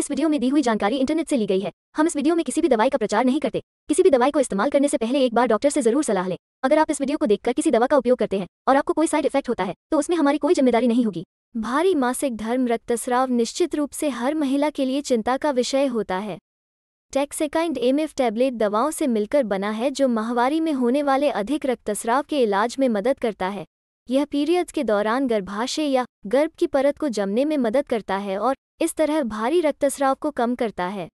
इस वीडियो में दी हुई जानकारी इंटरनेट से ली गई है हम इस वीडियो में किसी भी दवाई का प्रचार नहीं करते किसी भी दवाई को इस्तेमाल करने से पहले एक बार डॉक्टर से जरूर सलाह लें अगर आप इस वीडियो को देखकर किसी दवा का उपयोग करते हैं और आपको कोई साइड इफेक्ट होता है तो उसमें हमारी कोई जिम्मेदारी नहीं होगी भारी मासिक धर्म रक्तस्राव निश्चित रूप से हर महिला के लिए चिंता का विषय होता है एम एमिफ टैबलेट दवाओं से मिलकर बना है जो माहवारी में होने वाले अधिक रक्तस्राव के इलाज में मदद करता है यह पीरियड्स के दौरान गर्भाशय या गर्भ की परत को जमने में मदद करता है और इस तरह भारी रक्तस्राव को कम करता है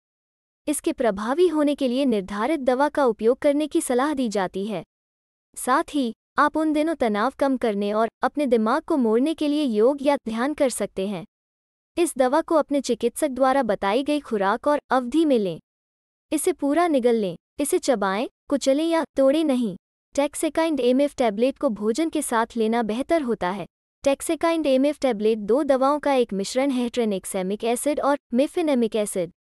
इसके प्रभावी होने के लिए निर्धारित दवा का उपयोग करने की सलाह दी जाती है साथ ही आप उन दिनों तनाव कम करने और अपने दिमाग को मोड़ने के लिए योग या ध्यान कर सकते हैं इस दवा को अपने चिकित्सक द्वारा बताई गई खुराक और अवधि में लें इसे पूरा निगल लें इसे चबाएं कुचलें या तोड़ें नहीं टेक्सेकाइंड एमएफ टैबलेट को भोजन के साथ लेना बेहतर होता है टेक्सेकाइंड एमएफ टैबलेट दो दवाओं का एक मिश्रण है ट्रेनिक्सेमिक एसिड और मिफिनेमिक एसिड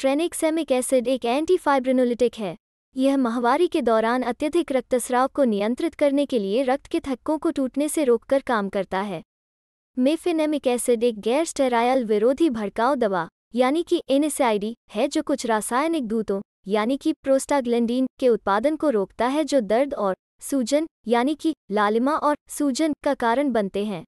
ट्रेनिक्सेमिक एसिड एक एंटी फाइब्रिनोलिटिक है यह महावारी के दौरान अत्यधिक रक्तस्राव को नियंत्रित करने के लिए रक्त के थक्कों को टूटने से रोककर काम करता है मेफिनेमिक एसिड एक गैर स्टेरायल विरोधी भड़काव दवा यानी कि एनएसआईडी है जो कुछ रासायनिक दूतों यानी कि प्रोस्टाग्लैंडीन के उत्पादन को रोकता है जो दर्द और सूजन यानी कि लालिमा और सूजन का कारण बनते हैं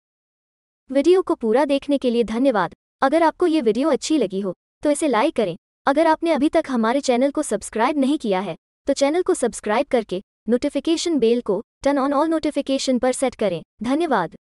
वीडियो को पूरा देखने के लिए धन्यवाद अगर आपको ये वीडियो अच्छी लगी हो तो इसे लाइक करें अगर आपने अभी तक हमारे चैनल को सब्सक्राइब नहीं किया है तो चैनल को सब्सक्राइब करके नोटिफिकेशन बेल को टर्न ऑन ऑल नोटिफिकेशन पर सेट करें धन्यवाद